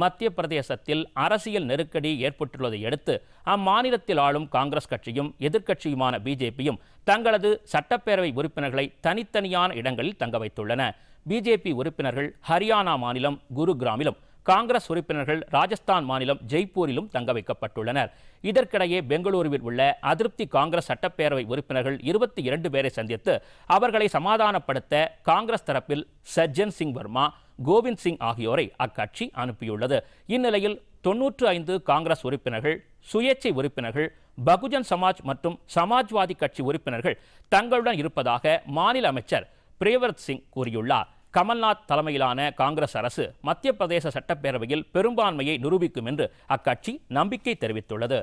மத்திய பிரதேசத்தில் அரசியல் நெருக்கடி ஏற்பட்டுள்ளதை அடுத்து அம்மாநிலத்தில் ஆளும் காங்கிரஸ் கட்சியும் எதிர்க்கட்சியுமான பிஜேபியும் தங்களது சட்டப்பேரவை உறுப்பினர்களை தனித்தனியான இடங்களில் தங்க வைத்துள்ளன பிஜேபி உறுப்பினர்கள் ஹரியானா மாநிலம் குருகிராமிலும் காங்கிரஸ் உறுப்பினர்கள் ராஜஸ்தான் மாநிலம் ஜெய்ப்பூரிலும் தங்க வைக்கப்பட்டுள்ளனர் இதற்கிடையே பெங்களூருவில் உள்ள அதிருப்தி காங்கிரஸ் சட்டப்பேரவை உறுப்பினர்கள் இருபத்தி இரண்டு பேரை சந்தித்து அவர்களை சமாதானப்படுத்த காங்கிரஸ் தரப்பில் சஜ்ஜன் சிங் வர்மா கோவிந்த் சிங் ஆகியோரை அக்கட்சி அனுப்பியுள்ளது இந்நிலையில் தொன்னூற்று ஐந்து காங்கிரஸ் உறுப்பினர்கள் சுயேட்சை உறுப்பினர்கள் பகுஜன் சமாஜ் மற்றும் சமாஜ்வாதி கட்சி உறுப்பினர்கள் தங்களுடன் இருப்பதாக மாநில அமைச்சர் பிரேவரத் சிங் கூறியுள்ளார் கமல்நாத் தலைமையிலான காங்கிரஸ் அரசு மத்திய பிரதேச சட்டப்பேரவையில் பெரும்பான்மையை நிரூபிக்கும் என்று அக்கட்சி நம்பிக்கை தெரிவித்துள்ளது